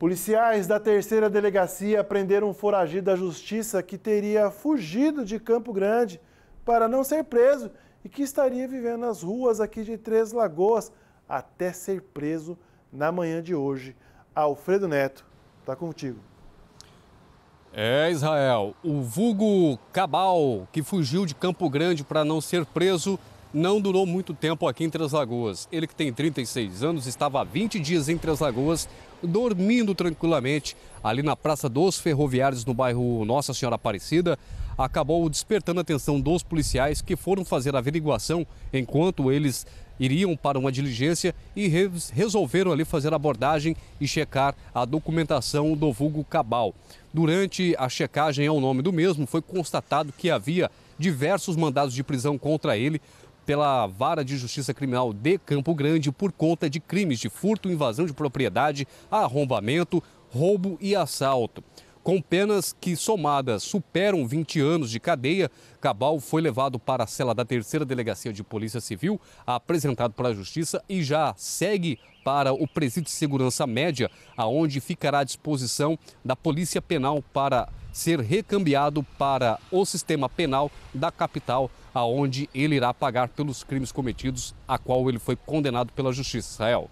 Policiais da terceira delegacia prenderam um foragido da justiça que teria fugido de Campo Grande para não ser preso e que estaria vivendo nas ruas aqui de Três Lagoas até ser preso na manhã de hoje. Alfredo Neto, está contigo. É, Israel, o vulgo Cabal, que fugiu de Campo Grande para não ser preso, não durou muito tempo aqui em Três Lagoas. Ele que tem 36 anos estava há 20 dias em Três Lagoas, dormindo tranquilamente ali na Praça dos Ferroviários, no bairro Nossa Senhora Aparecida, acabou despertando a atenção dos policiais que foram fazer a averiguação enquanto eles iriam para uma diligência e resolveram ali fazer a abordagem e checar a documentação do vulgo Cabal. Durante a checagem ao nome do mesmo, foi constatado que havia diversos mandados de prisão contra ele pela Vara de Justiça Criminal de Campo Grande por conta de crimes de furto, invasão de propriedade, arrombamento, roubo e assalto. Com penas que somadas superam 20 anos de cadeia, Cabal foi levado para a cela da terceira delegacia de Polícia Civil, apresentado para a Justiça e já segue para o presídio de segurança média, aonde ficará à disposição da Polícia Penal para ser recambiado para o sistema penal da capital, aonde ele irá pagar pelos crimes cometidos, a qual ele foi condenado pela Justiça. Israel.